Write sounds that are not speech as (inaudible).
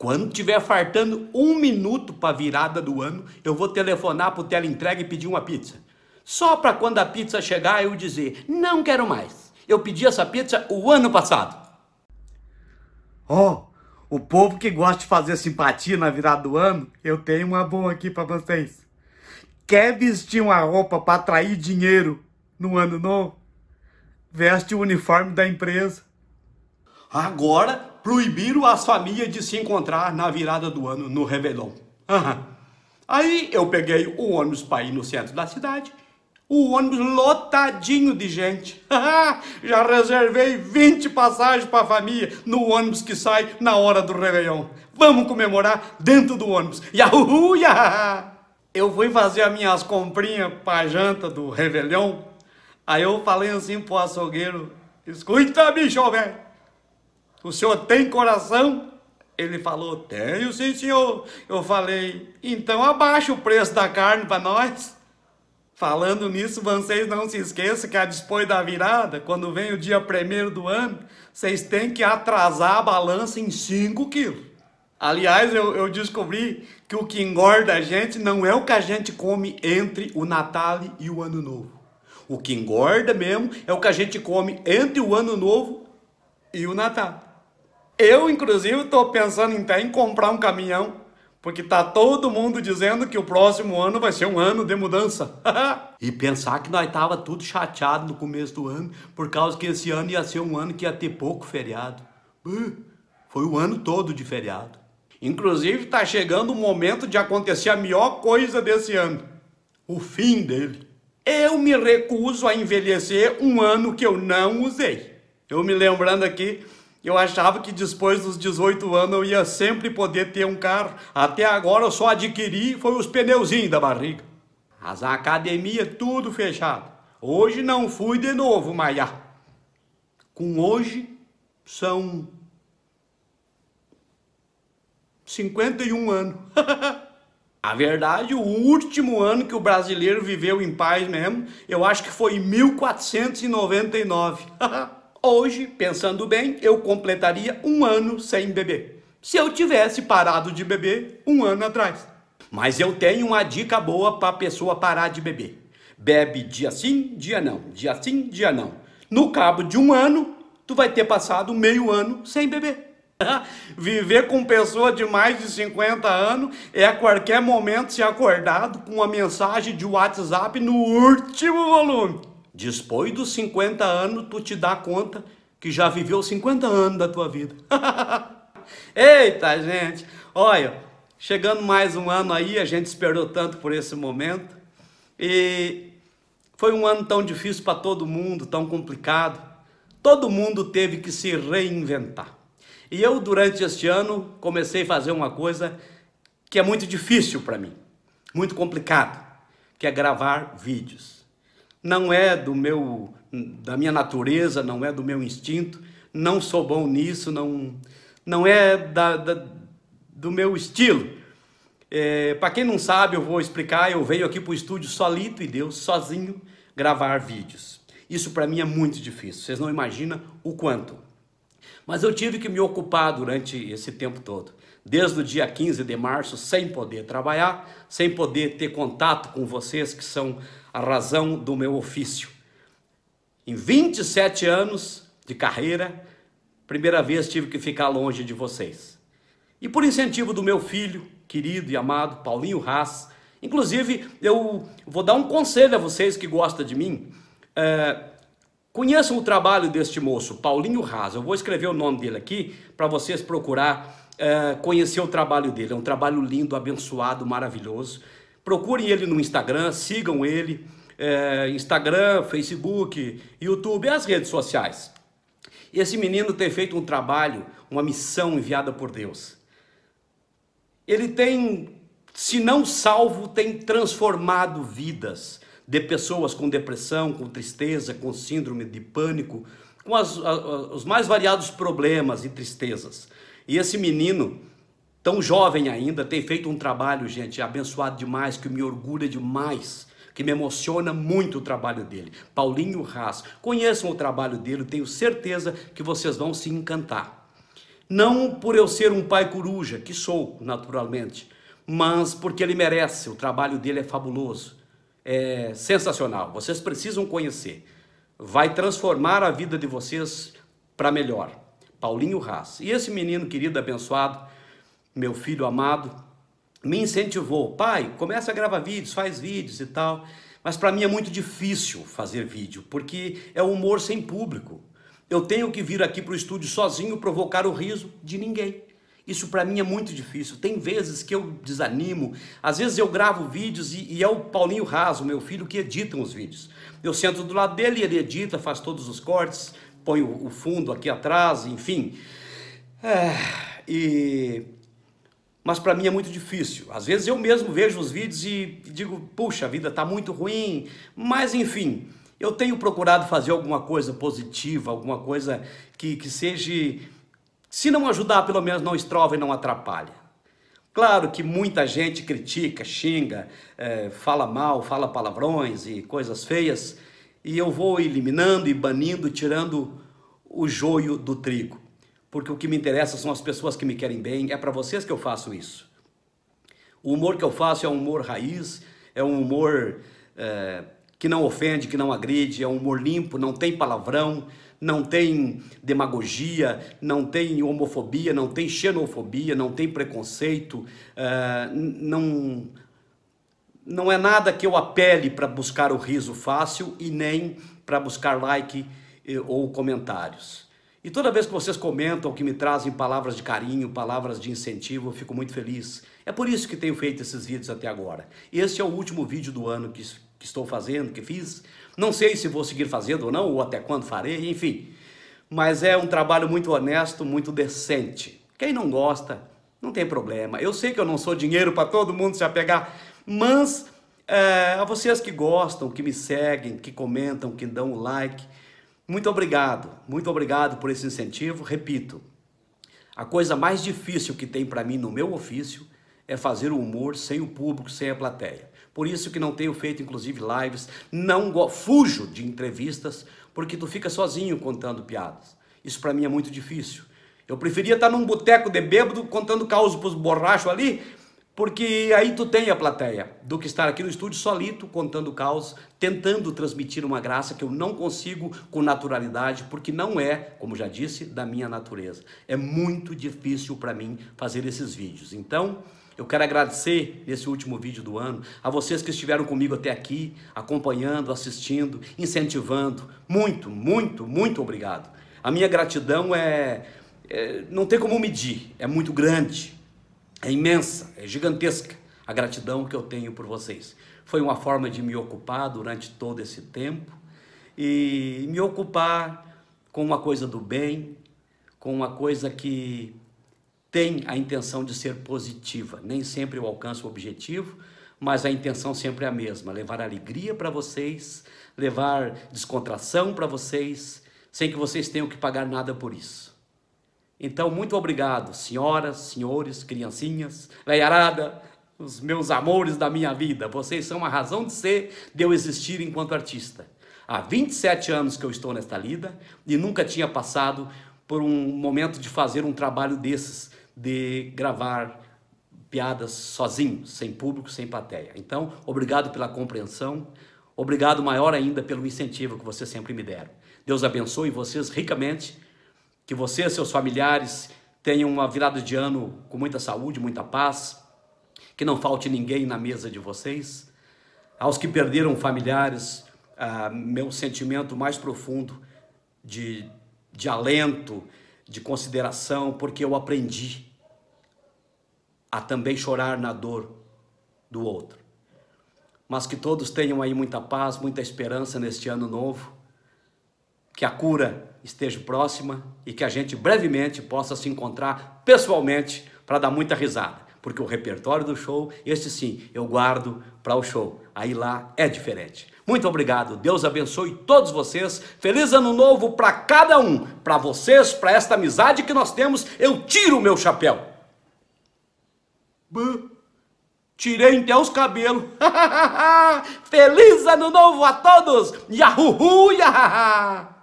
Quando tiver fartando um minuto para a virada do ano, eu vou telefonar para o teleentrega e pedir uma pizza. Só para quando a pizza chegar eu dizer, não quero mais. Eu pedi essa pizza o ano passado. Oh, o povo que gosta de fazer simpatia na virada do ano, eu tenho uma boa aqui para vocês. Quer vestir uma roupa para atrair dinheiro no ano novo? Veste o uniforme da empresa. Agora proibiram as famílias de se encontrar na virada do ano no revelão. Uhum. Aí eu peguei o ônibus para ir no centro da cidade, o ônibus lotadinho de gente. (laughs) Já reservei 20 passagens para a família no ônibus que sai na hora do Réveillon. Vamos comemorar dentro do ônibus. (laughs) Yahoo! Yahá! Eu fui fazer as minhas comprinhas para janta do Réveillon. Aí eu falei assim pro açougueiro: Escuta, bicho, velho. O senhor tem coração? Ele falou: Tenho, sim, senhor. Eu falei: Então abaixa o preço da carne para nós. Falando nisso, vocês não se esqueçam que a depois da virada, quando vem o dia primeiro do ano, vocês têm que atrasar a balança em 5 quilos. Aliás, eu, eu, descobri que o que engorda a gente não é o que a gente come entre o Natal e o Ano Novo. O que engorda mesmo é o que a gente come entre o Ano Novo e o Natal. Eu, inclusive, estou pensando até em comprar um caminhão, porque tá todo mundo dizendo que o próximo ano vai ser um ano de mudança. (laughs) e pensar que nós tava tudo chateado no começo do ano, por causa que esse ano ia ser um ano que ia ter pouco feriado. Foi o ano todo de feriado. Inclusive, está chegando o momento de acontecer a melhor coisa desse ano. O fim dele. Eu me recuso a envelhecer um ano que eu não usei. Eu me lembrando aqui eu achava que depois dos 18 anos eu ia sempre poder ter um carro. Até agora eu só adquiri foi os pneuzinhos da barriga. As academias tudo fechado. Hoje não fui de novo, Maia. Com hoje são 51 anos. (laughs) A verdade, o último ano que o brasileiro viveu em paz mesmo, eu acho que foi em 1499. (laughs) Hoje, pensando bem, eu completaria um ano sem beber. Se eu tivesse parado de beber um ano atrás. Mas eu tenho uma dica boa para a pessoa parar de beber. Bebe dia sim, dia não, dia sim, dia não. No cabo de um ano, tu vai ter passado meio ano sem beber. (laughs) Viver com pessoa de mais de 50 anos é a qualquer momento ser acordado com uma mensagem de WhatsApp no último volume. Depois dos 50 anos, tu te dá conta que já viveu 50 anos da tua vida. (laughs) Eita, gente! Olha, chegando mais um ano aí, a gente esperou tanto por esse momento. E foi um ano tão difícil para todo mundo, tão complicado. Todo mundo teve que se reinventar. E eu, durante este ano, comecei a fazer uma coisa que é muito difícil para mim, muito complicado, que é gravar vídeos não é do meu da minha natureza, não é do meu instinto, não sou bom nisso, não não é da, da do meu estilo. É, para quem não sabe, eu vou explicar. Eu venho aqui para o estúdio solito e Deus sozinho gravar vídeos. Isso para mim é muito difícil. Vocês não imaginam o quanto. Mas eu tive que me ocupar durante esse tempo todo. Desde o dia 15 de março, sem poder trabalhar, sem poder ter contato com vocês, que são a razão do meu ofício. Em 27 anos de carreira, primeira vez tive que ficar longe de vocês. E por incentivo do meu filho, querido e amado, Paulinho Haas, inclusive eu vou dar um conselho a vocês que gostam de mim. É, Conheçam o trabalho deste moço, Paulinho Rasa. Eu vou escrever o nome dele aqui para vocês procurar eh, conhecer o trabalho dele. É um trabalho lindo, abençoado, maravilhoso. Procurem ele no Instagram, sigam ele. Eh, Instagram, Facebook, YouTube, as redes sociais. Esse menino tem feito um trabalho, uma missão enviada por Deus. Ele tem, se não salvo, tem transformado vidas de pessoas com depressão, com tristeza, com síndrome de pânico, com as, a, os mais variados problemas e tristezas. E esse menino, tão jovem ainda, tem feito um trabalho, gente, abençoado demais, que me orgulha demais, que me emociona muito o trabalho dele. Paulinho Haas. Conheçam o trabalho dele, tenho certeza que vocês vão se encantar. Não por eu ser um pai coruja, que sou naturalmente, mas porque ele merece, o trabalho dele é fabuloso é sensacional. Vocês precisam conhecer. Vai transformar a vida de vocês para melhor. Paulinho Haas. E esse menino querido, abençoado, meu filho amado, me incentivou. Pai, começa a gravar vídeos, faz vídeos e tal. Mas para mim é muito difícil fazer vídeo, porque é humor sem público. Eu tenho que vir aqui para o estúdio sozinho provocar o riso de ninguém. Isso para mim é muito difícil. Tem vezes que eu desanimo, às vezes eu gravo vídeos e, e é o Paulinho Raso, meu filho, que edita os vídeos. Eu sento do lado dele, ele edita, faz todos os cortes, põe o, o fundo aqui atrás, enfim. É, e mas para mim é muito difícil. Às vezes eu mesmo vejo os vídeos e digo, puxa, a vida está muito ruim, mas enfim, eu tenho procurado fazer alguma coisa positiva, alguma coisa que, que seja se não ajudar, pelo menos não estrova e não atrapalha. Claro que muita gente critica, xinga, é, fala mal, fala palavrões e coisas feias, e eu vou eliminando e banindo, tirando o joio do trigo. Porque o que me interessa são as pessoas que me querem bem, é para vocês que eu faço isso. O humor que eu faço é um humor raiz, é um humor é, que não ofende, que não agride, é um humor limpo, não tem palavrão, não tem demagogia, não tem homofobia, não tem xenofobia, não tem preconceito, eh, não, não é nada que eu apele para buscar o riso fácil e nem para buscar like eh, ou comentários. E toda vez que vocês comentam, que me trazem palavras de carinho, palavras de incentivo, eu fico muito feliz. É por isso que tenho feito esses vídeos até agora. Este é o último vídeo do ano que que estou fazendo, que fiz. Não sei se vou seguir fazendo ou não, ou até quando farei, enfim. Mas é um trabalho muito honesto, muito decente. Quem não gosta, não tem problema. Eu sei que eu não sou dinheiro para todo mundo se apegar, mas é, eh, a vocês que gostam, que me seguem, que comentam, que dão o um like, muito obrigado, muito obrigado por esse incentivo. Repito, a coisa mais difícil que tem para mim no meu ofício é fazer o humor sem o público, sem a plateia. Por isso que não tenho feito, inclusive, lives, não fujo de entrevistas, porque tu fica sozinho contando piadas. Isso para mim é muito difícil. Eu preferia estar tá num boteco de bêbado contando caos os borrachos ali, porque aí tu tem a plateia do que estar aqui no estúdio solito, contando caos, tentando transmitir uma graça que eu não consigo com naturalidade, porque não é, como já disse, da minha natureza. É muito difícil para mim fazer esses vídeos. Então, eu quero agradecer nesse último vídeo do ano a vocês que estiveram comigo até aqui, acompanhando, assistindo, incentivando. Muito, muito, muito obrigado. A minha gratidão é, é não tem como medir, é muito grande é imensa, é gigantesca a gratidão que eu tenho por vocês. Foi uma forma de me ocupar durante todo esse tempo e me ocupar com uma coisa do bem, com uma coisa que tem a intenção de ser positiva. Nem sempre eu alcanço o objetivo, mas a intenção sempre é a mesma: levar alegria para vocês, levar descontração para vocês, sem que vocês tenham que pagar nada por isso. Então, muito obrigado, senhoras, senhores, criancinhas, veiarada, os meus amores da minha vida. Vocês são a razão de ser de eu existir enquanto artista. Há 27 anos que eu estou nesta lida e nunca tinha passado por um momento de fazer um trabalho desses, de gravar piadas sozinho, sem público, sem plateia. Então, obrigado pela compreensão, obrigado maior ainda pelo incentivo que vocês sempre me deram. Deus abençoe vocês ricamente que você e seus familiares tenham uma virada de ano com muita saúde, muita paz, que não falte ninguém na mesa de vocês. Aos que perderam familiares, ah, meu sentimento mais profundo de, de alento, de consideração, porque eu aprendi a também chorar na dor do outro. Mas que todos tenham aí muita paz, muita esperança neste ano novo que a cura esteja próxima e que a gente brevemente possa se encontrar pessoalmente para dar muita risada. Porque o repertório do show, este sim, eu guardo para o show. Aí lá é diferente. Muito obrigado. Deus abençoe todos vocês. Feliz ano novo para cada um. Para vocês, para esta amizade que nós temos, eu tiro o meu chapéu. Tirei até os cabelos. (laughs) Feliz ano novo a todos! Yahoo! Yahoo!